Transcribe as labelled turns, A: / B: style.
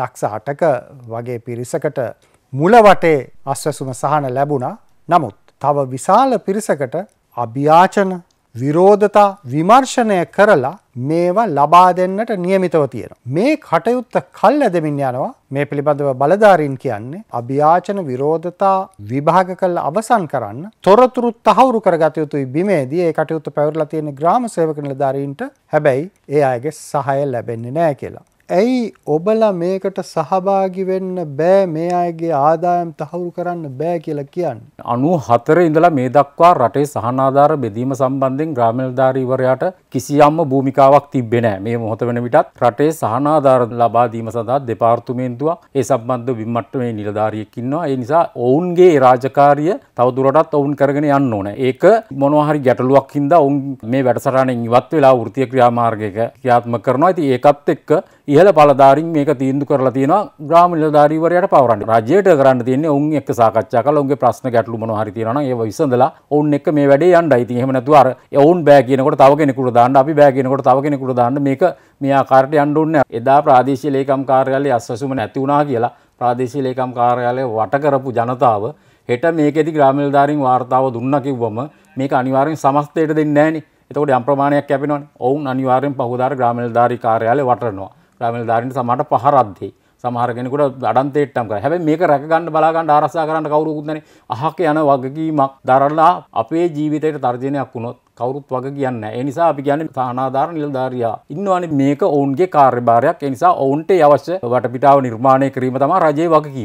A: ලක්ස අටක වගේ පිරිසකට මුලවටේ අස්වැසුම සහන ලැබුණා නමුත් තව විශාල පිරිසකට අභ්‍යාචන විරෝධතා විමර්ශනය කරලා මේවා ලබා දෙන්නට නියමිතව තියෙන. මේ කටයුත්ත කල් ඇදමින් යනවා මේ පිළිබඳව බලධාරීන් කියන්නේ අභ්‍යාචන විරෝධතා විභාග කළ අවසන් කරන්න තොරතුරු තහවුරු කරගත යුතුයි බිමේදී ඒ කටයුත්ත පැවරලා තියෙන ග්‍රාම සේවක නිලධාරීන්ට හැබැයි ඒ අයගේ සහය ලැබෙන්නේ නැහැ කියලා. ඇයි ඔබලා මේකට සහභාගි වෙන්න බෑ මේ අයගේ ආදායම් තහවුරු කරන්න බෑ කියලා කියන්න.
B: අනු හතර ඉඳලා මේ දක්වා රටේ සහනාධාර බෙදීම සම්බන්ධෙන් ග්‍රාමල්ධාරීවරයාට කිසියම්ම භූමිකාවක් තිබෙනෑ මේ මොහොත වෙන විටත් රටේ සහනාධාර ලබාදීම සඳහා දෙපාර්තුමේන්තුවා ඒ සම්බන්ධ විම්මට්ට මේ නිලධාරියකින්නවා ඒ නිසා ඔවුන්ගේ රාජකාරිය තවදුරටත් ඔවුන් කරගෙන යන්න ඕන ඒක මොනවාහරි ගැටලුවක් හින්දා ඔවුන් මේ වැඩසටානෙන් ඉවත් වෙලා ෘතිය ක්‍රියාමාර්ගයක ක්‍රියාත්ම කරනවා ඇති ඒකත් එක්ක ඉහල පලධාරින් මේක තීන්දු කරලා තියෙන ග්‍රාමිල ධාරීවරයට පවරන්න රජයට කරන්න තියෙන උන් එක් සාකච්ඡා කළ උන්ගේ ප්‍රශ්න ගැටලු මොන හරි තියෙනවා නම් ඒව විසඳලා ඔවුන් එක්ක මේ වැඩේ යන්නයි. ඉතින් එහෙම නැතුව අර ඔවුන් බෑ කියනකොට තව කෙනෙකුට දාන්න අපි බෑ කියනකොට තව කෙනෙකුට දාන්න මේක මේ ආකාරයට යන්න ඕනේ. එදා ප්‍රාදේශීය ලේකම් කාර්යාලයේ අස්වැසුම නැති වුණා කියලා ප්‍රාදේශීය ලේකම් කාර්යාලය වට කරපු ජනතාව හෙට මේකෙදි ග්‍රාමිල ධාරීන් වාර්තාව දුන්නා කිව්වම මේක අනිවාර්යෙන් සමස්තයට දෙන්නේ නැහනේ. එතකොට යම් ප්‍රමාණයක් කැපෙනවනේ. ඔවුන් අනිවාර්යෙන් පහුදාර ග්‍රාමිල ධාරී කාර්යාලය වටරනවා. රාමල් දාරන්ට සමහට පහරද්දේ සමහර කෙනෙකුට අඩන්තේට්ටම් කරා. හැබැයි මේක රැක ගන්න බලා ගන්න ආරක්ෂා කරන්න කවුරුකුත් නැහැ. අහක යන වගකීමක් දරලා අපේ ජීවිතයට තර්ජනයක් වුණොත් කවුරුත් වග කියන්න. ඒ නිසා අපි කියන්නේ තානාධාර නිලධාරියා. ඉන්නවනේ මේක ඔවුන්ගේ කාර්යභාරයක්. ඒ නිසා ඔවුන්ට අවශ්‍ය වටපිටාව නිර්මාණය කිරීම තමයි රජයේ වගකීම.